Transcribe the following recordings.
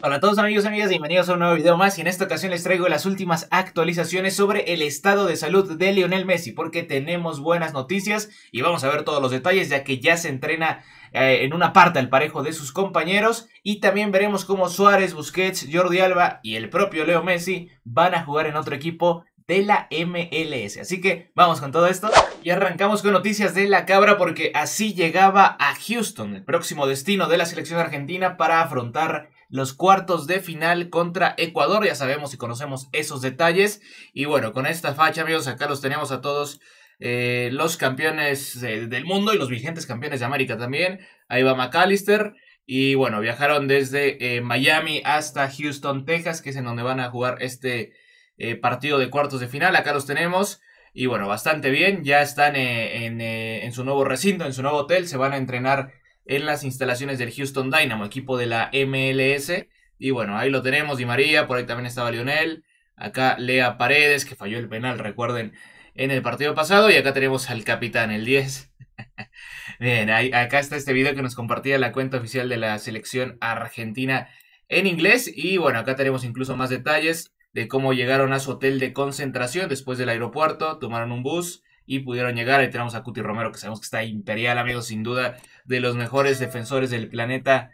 Hola a todos amigos y amigas, bienvenidos a un nuevo video más y en esta ocasión les traigo las últimas actualizaciones sobre el estado de salud de Lionel Messi porque tenemos buenas noticias y vamos a ver todos los detalles ya que ya se entrena eh, en una parte al parejo de sus compañeros y también veremos cómo Suárez, Busquets, Jordi Alba y el propio Leo Messi van a jugar en otro equipo de la MLS. Así que vamos con todo esto y arrancamos con noticias de la cabra porque así llegaba a Houston, el próximo destino de la selección argentina para afrontar los cuartos de final contra Ecuador. Ya sabemos y conocemos esos detalles. Y bueno, con esta facha, amigos, acá los tenemos a todos. Eh, los campeones eh, del mundo y los vigentes campeones de América también. Ahí va McAllister. Y bueno, viajaron desde eh, Miami hasta Houston, Texas, que es en donde van a jugar este partido de cuartos de final. Acá los tenemos. Y bueno, bastante bien. Ya están en, en, su nuevo recinto, en su nuevo hotel. Se van a entrenar en las instalaciones del Houston Dynamo, equipo de la MLS. Y bueno, ahí lo tenemos, Di María, por ahí también estaba Lionel. Acá Lea Paredes, que falló el penal, recuerden, en el partido pasado. Y acá tenemos al capitán, el 10. Bien, ahí, acá está este video que nos compartía la cuenta oficial de la selección argentina en inglés. Y bueno, acá tenemos incluso más detalles de cómo llegaron a su hotel de concentración después del aeropuerto, tomaron un bus y pudieron llegar. Ahí tenemos a Cuti Romero, que sabemos que está imperial, amigos, sin duda, de los mejores defensores del planeta,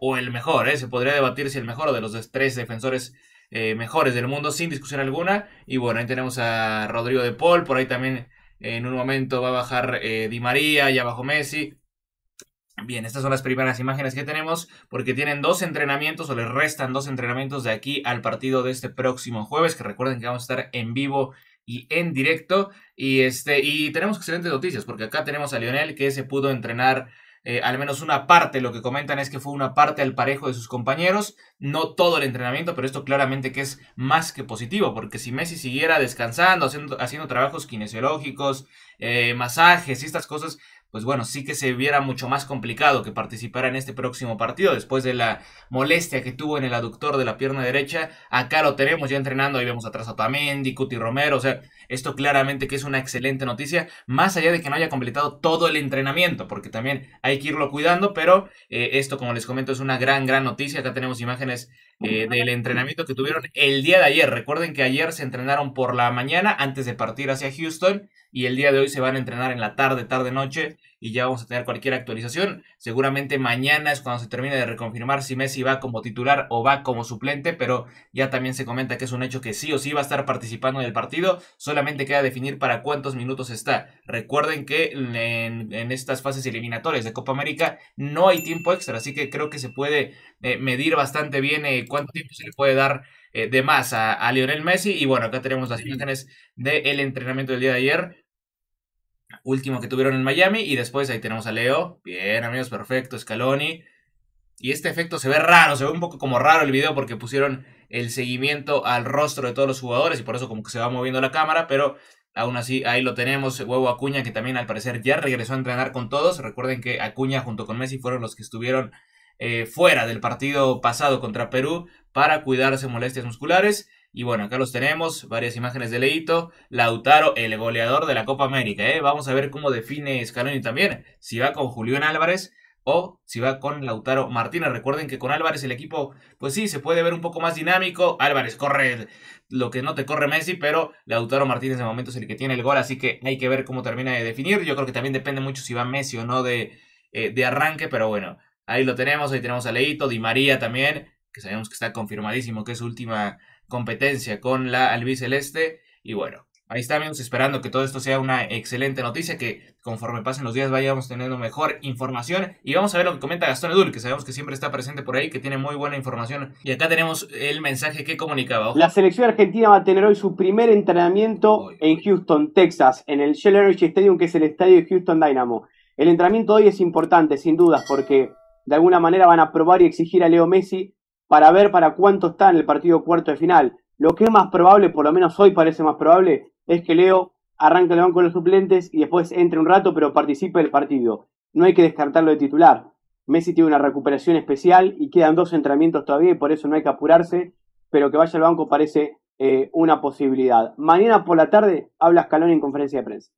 o el mejor, ¿eh? se podría debatir si el mejor o de los tres defensores eh, mejores del mundo, sin discusión alguna. Y bueno, ahí tenemos a Rodrigo de Paul, por ahí también en un momento va a bajar eh, Di María, y abajo Messi. Bien, estas son las primeras imágenes que tenemos porque tienen dos entrenamientos o les restan dos entrenamientos de aquí al partido de este próximo jueves, que recuerden que vamos a estar en vivo y en directo. Y, este, y tenemos excelentes noticias, porque acá tenemos a Lionel que se pudo entrenar eh, al menos una parte. Lo que comentan es que fue una parte al parejo de sus compañeros, no todo el entrenamiento, pero esto claramente que es más que positivo, porque si Messi siguiera descansando, haciendo, trabajos kinesiológicos, eh, masajes y estas cosas, pues bueno, sí que se viera mucho más complicado que participara en este próximo partido después de la molestia que tuvo en el aductor de la pierna derecha. Acá lo tenemos ya entrenando, ahí vemos atrás a Tamendi, Cuti Romero, o sea, esto claramente que es una excelente noticia, más allá de que no haya completado todo el entrenamiento, porque también hay que irlo cuidando, pero eh, esto, como les comento, es una gran, gran noticia. Acá tenemos imágenes eh, del entrenamiento que tuvieron el día de ayer. Recuerden que ayer se entrenaron por la mañana antes de partir hacia Houston y el día de hoy se van a entrenar en la tarde, tarde, noche y ya vamos a tener cualquier actualización. Seguramente mañana es cuando se termine de reconfirmar si Messi va como titular o va como suplente, pero ya también se comenta que es un hecho que sí o sí va a estar participando en el partido, solamente queda definir para cuántos minutos está. Recuerden que en, estas fases eliminatorias de Copa América no hay tiempo extra, así que creo que se puede eh, medir bastante bien eh, cuánto tiempo se le puede dar eh, de más a, a, Lionel Messi. Y bueno, acá tenemos las imágenes del entrenamiento del día de ayer último que tuvieron en Miami. Y después ahí tenemos a Leo. Bien, amigos, perfecto. Scaloni. Y este efecto se ve raro, se ve un poco como raro el video porque pusieron el seguimiento al rostro de todos los jugadores y por eso como que se va moviendo la cámara, pero aún así ahí lo tenemos. Huevo Acuña que también al parecer ya regresó a entrenar con todos. Recuerden que Acuña junto con Messi fueron los que estuvieron eh, fuera del partido pasado contra Perú para cuidarse molestias musculares. Y bueno, acá los tenemos, varias imágenes de Leito. Lautaro, el goleador de la Copa América. ¿eh? Vamos a ver cómo define Scaloni también. Si va con Julián Álvarez o si va con Lautaro Martínez. Recuerden que con Álvarez el equipo, pues sí, se puede ver un poco más dinámico. Álvarez corre lo que no te corre Messi, pero Lautaro Martínez de momento es el que tiene el gol, así que hay que ver cómo termina de definir. Yo creo que también depende mucho si va Messi o no de, eh, de arranque, pero bueno, ahí lo tenemos. Ahí tenemos a Leito, Di María también, que sabemos que está confirmadísimo que es última competencia con la albiceleste. Y bueno, ahí estamos esperando que todo esto sea una excelente noticia, que conforme pasen los días vayamos teniendo mejor información. Y vamos a ver lo que comenta Gastón Edul, que sabemos que siempre está presente por ahí, que tiene muy buena información. Y acá tenemos el mensaje que comunicaba. La selección argentina va a tener hoy su primer entrenamiento en Houston, Texas, en el Shell Energy Stadium, que es el estadio de Houston Dynamo. El entrenamiento hoy es importante, sin dudas, porque de alguna manera van a probar y exigir a Leo Messi para ver para cuánto está en el partido cuarto de final. Lo que es más probable, por lo menos hoy parece más probable, es que Leo arranque el banco de los suplentes y después entre un rato, pero participe del partido. No hay que descartarlo de titular. Messi tiene una recuperación especial y quedan dos entrenamientos todavía y por eso no hay que apurarse, pero que vaya al banco parece eh, una posibilidad. Mañana por la tarde habla Scaloni en conferencia de prensa.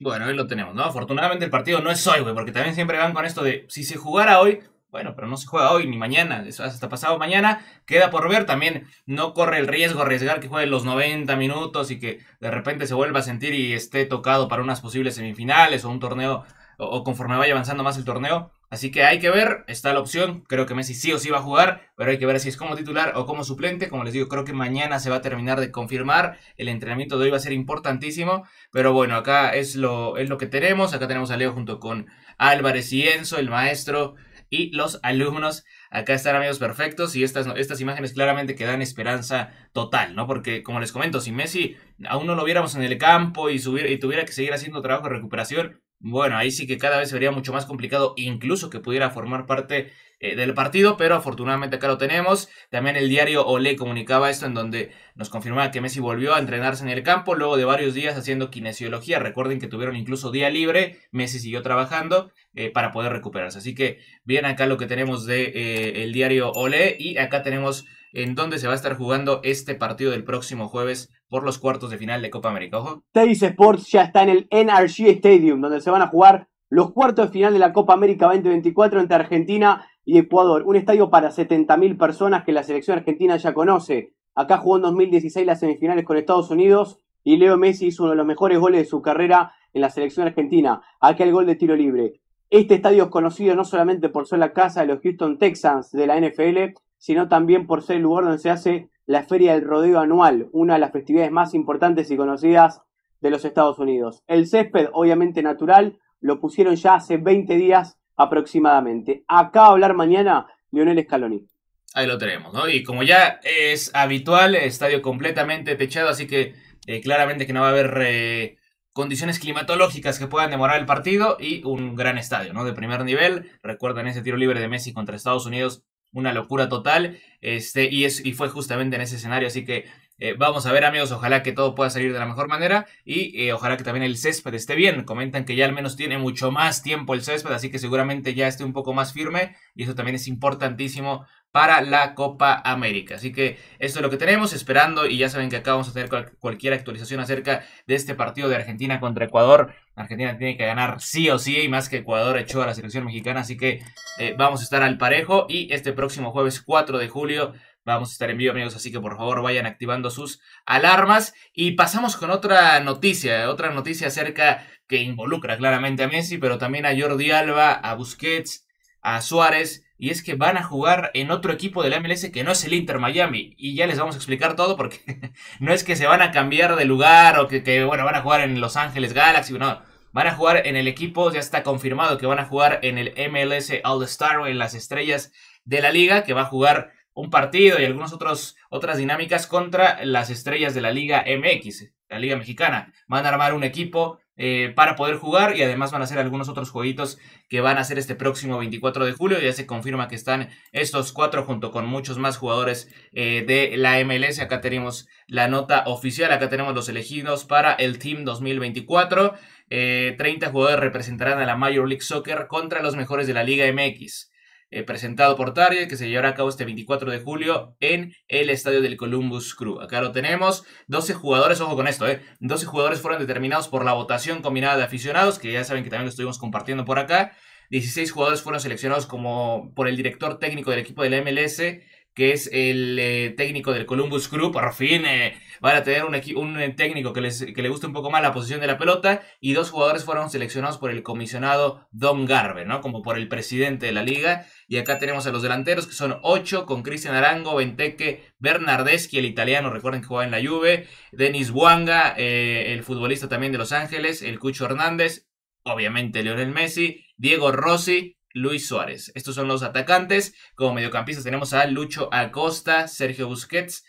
Bueno, ahí lo tenemos, ¿no? Afortunadamente el partido no es hoy, güey, porque también siempre van con esto de si se jugara hoy, bueno, pero no se juega hoy ni mañana, eso hasta pasado mañana, queda por ver. También no corre el riesgo arriesgar que juegue los 90 minutos y que de repente se vuelva a sentir y esté tocado para unas posibles semifinales o un torneo, o, conforme vaya avanzando más el torneo. Así que hay que ver, está la opción, creo que Messi sí o sí va a jugar, pero hay que ver si es como titular o como suplente, como les digo, creo que mañana se va a terminar de confirmar, el entrenamiento de hoy va a ser importantísimo, pero bueno, acá es lo, es lo que tenemos, acá tenemos a Leo junto con Álvarez y Enzo, el maestro, y los alumnos. Acá están amigos perfectos y estas, estas imágenes claramente que dan esperanza total, ¿no? Porque como les comento, si Messi aún no lo viéramos en el campo y, subir, y tuviera que seguir haciendo trabajo de recuperación, bueno, ahí sí que cada vez sería mucho más complicado, incluso que pudiera formar parte eh, del partido, pero afortunadamente acá lo tenemos. También el diario Olé comunicaba esto en donde nos confirmaba que Messi volvió a entrenarse en el campo luego de varios días haciendo kinesiología. Recuerden que tuvieron incluso día libre, Messi siguió trabajando eh, para poder recuperarse. Así que bien acá lo que tenemos de eh, diario Olé y acá tenemos en dónde se va a estar jugando este partido del próximo jueves por los cuartos de final de Copa América. Ojo. Sports ya está en el NRG Stadium, donde se van a jugar los cuartos de final de la Copa América 2024 entre Argentina y Ecuador. Un estadio para 70.000 personas que la selección argentina ya conoce. Acá jugó en 2016 las semifinales con Estados Unidos y Leo Messi hizo uno de los mejores goles de su carrera en la selección argentina. Acá el gol de tiro libre. Este estadio es conocido no solamente por ser la casa de los Houston Texans de la NFL, sino también por ser el lugar donde se hace la Feria del Rodeo Anual, una de las festividades más importantes y conocidas de los Estados Unidos. El césped, obviamente natural, lo pusieron ya hace 20 días aproximadamente. Acá a hablar mañana Lionel Scaloni. Ahí lo tenemos, ¿no? Y como ya es habitual, estadio completamente techado, así que eh, claramente que no va a haber eh, condiciones climatológicas que puedan demorar el partido y un gran estadio, ¿no? De primer nivel. Recuerdan ese tiro libre de Messi contra Estados Unidos una locura total. Este, y, es, y fue justamente en ese escenario, así que eh, vamos a ver, amigos, ojalá que todo pueda salir de la mejor manera y eh, ojalá que también el césped esté bien. Comentan que ya al menos tiene mucho más tiempo el césped, así que seguramente ya esté un poco más firme y eso también es importantísimo para la Copa América. Así que esto es lo que tenemos esperando y ya saben que acá vamos a tener cualquier actualización acerca de este partido de Argentina contra Ecuador. Argentina tiene que ganar sí o sí y más que Ecuador echó a la selección mexicana, así que eh, vamos a estar al parejo y este próximo jueves 4 de julio Vamos a estar en vivo, amigos, así que por favor vayan activando sus alarmas. Y pasamos con otra noticia, otra noticia acerca que involucra claramente a Messi, pero también a Jordi Alba, a Busquets, a Suárez. Y es que van a jugar en otro equipo de la MLS que no es el Inter Miami. Y ya les vamos a explicar todo porque no es que se van a cambiar de lugar o que, bueno, van a jugar en Los Ángeles Galaxy. No, van a jugar en el equipo, ya está confirmado que van a jugar en el MLS All Star, en las estrellas de la liga, que va a jugar un partido y algunas otras dinámicas contra las estrellas de la Liga MX, la Liga Mexicana. Van a armar un equipo eh, para poder jugar y además van a hacer algunos otros jueguitos que van a hacer este próximo 24 de julio. Ya se confirma que están estos cuatro junto con muchos más jugadores eh, de la MLS. Acá tenemos la nota oficial, acá tenemos los elegidos para el Team 2024. 30 eh, jugadores representarán a la Major League Soccer contra los mejores de la Liga MX. Eh, presentado por Target, que se llevará a cabo este 24 de julio en el estadio del Columbus Crew. Acá lo tenemos, 12 jugadores, ojo con esto, eh, 12 jugadores fueron determinados por la votación combinada de aficionados, que ya saben que también lo estuvimos compartiendo por acá. 16 jugadores fueron seleccionados como por el director técnico del equipo del la MLS que es el eh, técnico del Columbus Crew, por fin eh, van a tener un, un eh, técnico que, les, que le gusta un poco más la posición de la pelota, y dos jugadores fueron seleccionados por el comisionado Don Garber, ¿no? Como por el presidente de la liga, y acá tenemos a los delanteros, que son ocho, con Cristian Arango, Venteque, Bernardeschi, el italiano, recuerden que jugaba en la Juve, Denis Buanga, el futbolista también de Los Ángeles, el Cucho Hernández, obviamente Lionel Messi, Diego Rossi, Luis Suárez. Estos son los atacantes. Como mediocampistas tenemos a Lucho Acosta, Sergio Busquets.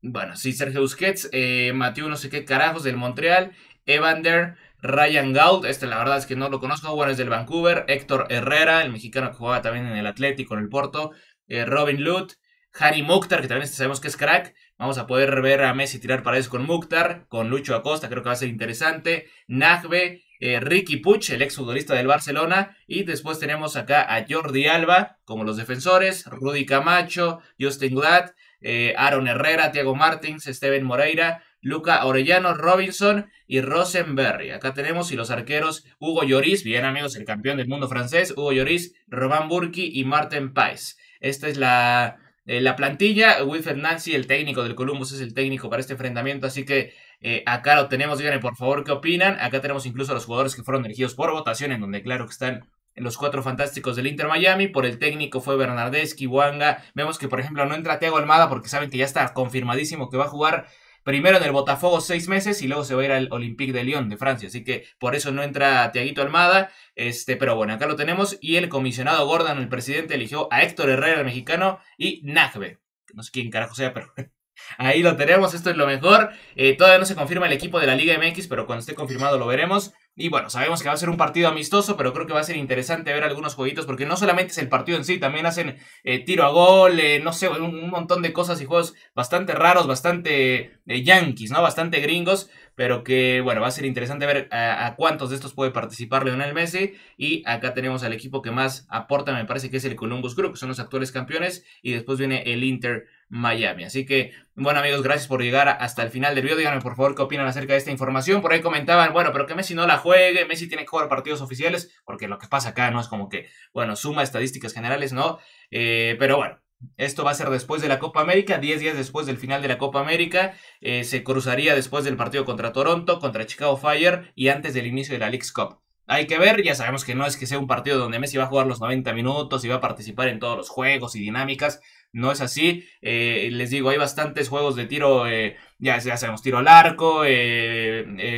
Bueno, sí, Sergio Busquets, eh, Mateo no sé qué carajos del Montreal, Evander, Ryan Gould, este la verdad es que no lo conozco, bueno, es del Vancouver, Héctor Herrera, el mexicano que jugaba también en el Atlético, en el Porto, eh, Robin Lut, Harry Mukhtar, que también este sabemos que es crack, Vamos a poder ver a Messi tirar paredes con Mukhtar, con Lucho Acosta, creo que va a ser interesante. Nagbe, eh, Ricky Puch, el futbolista del Barcelona, y después tenemos acá a Jordi Alba como los defensores, Rudy Camacho, Justin Glad, eh, Aaron Herrera, Thiago Martins, Steven Moreira, Luca Orellano, Robinson y Rosenberry. Acá tenemos y los arqueros Hugo Lloris, bien amigos, el campeón del mundo francés, Hugo Lloris, Román Burki y Martin Paez. Esta es la, eh, plantilla. Wilfred Nancy, el técnico del Columbus, es el técnico para este enfrentamiento, así que eh, acá lo tenemos, díganme por favor qué opinan. Acá tenemos incluso a los jugadores que fueron elegidos por votación, en donde claro que están los cuatro fantásticos del Inter Miami. Por el técnico fue Bernardeschi, Wanga. Vemos que, por ejemplo, no entra Thiago Almada porque saben que ya está confirmadísimo que va a jugar primero en el Botafogo seis meses y luego se va a ir al Olympique de Lyon de Francia. Así que por eso no entra Tiaguito Almada. Este, pero bueno, acá lo tenemos. Y el comisionado Gordon, el presidente, eligió a Héctor Herrera, el mexicano, y Nagbe. No sé quién carajo sea, pero Ahí lo tenemos, esto es lo mejor. Eh, todavía no se confirma el equipo de la Liga MX, pero cuando esté confirmado lo veremos. Y bueno, sabemos que va a ser un partido amistoso, pero creo que va a ser interesante ver algunos jueguitos, porque no solamente es el partido en sí, también hacen eh, tiro a gol, eh, no sé, un, montón de cosas y juegos bastante raros, bastante yankees, ¿no? Bastante gringos pero que bueno, va a ser interesante ver a, cuántos de estos puede participar Lionel Messi y acá tenemos al equipo que más aporta, me parece que es el Columbus Crew, que son los actuales campeones y después viene el Inter Miami. Así que, bueno amigos, gracias por llegar hasta el final del video. Díganme por favor qué opinan acerca de esta información. Por ahí comentaban, bueno, pero que Messi no la juegue, Messi tiene que jugar partidos oficiales, porque lo que pasa acá no es como que, bueno, suma estadísticas generales, ¿no? Eh, pero bueno, esto va a ser después de la Copa América, 10 días después del final de la Copa América. Eh, se cruzaría después del partido contra Toronto, contra Chicago Fire y antes del inicio de la League's Cup. Hay que ver, ya sabemos que no es que sea un partido donde Messi va a jugar los 90 minutos y va a participar en todos los juegos y dinámicas. No es así. Eh, les digo, hay bastantes juegos de tiro, eh, ya, ya, sabemos, tiro al arco,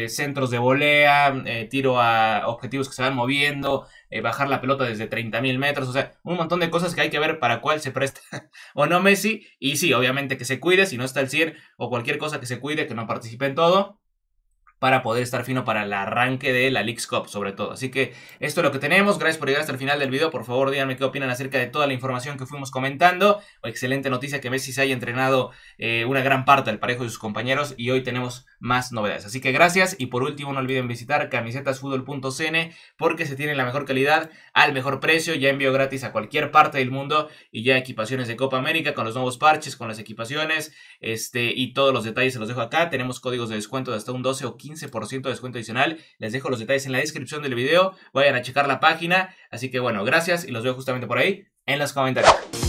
centros de volea, tiro a objetivos que se van moviendo, eh, bajar la pelota desde 30.000 metros, o sea, un montón de cosas que hay que ver para cuál se presta o no Messi. Y sí, obviamente que se cuide, si no está el CIR o cualquier cosa que se cuide, que no participe en todo para poder estar fino para el arranque de la Leagues Cup sobre todo. Así que esto es lo que tenemos. Gracias por llegar hasta el final del video. Por favor, díganme qué opinan acerca de toda la información que fuimos comentando. Excelente noticia que Messi se haya entrenado eh, una gran parte del parejo de sus compañeros y hoy tenemos más novedades. Así que gracias y por último no olviden visitar camisetasfutbol.cn porque se tiene la mejor calidad al mejor precio. Ya envío gratis a cualquier parte del mundo y ya equipaciones de Copa América con los nuevos parches, con las equipaciones este, y todos los detalles se los dejo acá. Tenemos códigos de descuento de hasta un 12 o 15 15% de descuento adicional. Les dejo los detalles en la descripción del video. Vayan a checar la página. Así que bueno, gracias y los veo justamente por ahí en los comentarios.